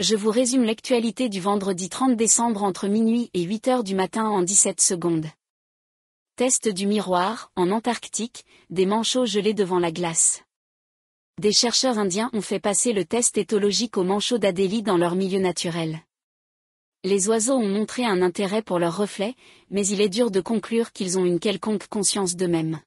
je vous résume l'actualité du vendredi 30 décembre entre minuit et 8 heures du matin en 17 secondes. Test du miroir, en Antarctique, des manchots gelés devant la glace. Des chercheurs indiens ont fait passer le test éthologique aux manchots d'Adélie dans leur milieu naturel. Les oiseaux ont montré un intérêt pour leurs reflets, mais il est dur de conclure qu'ils ont une quelconque conscience d'eux-mêmes.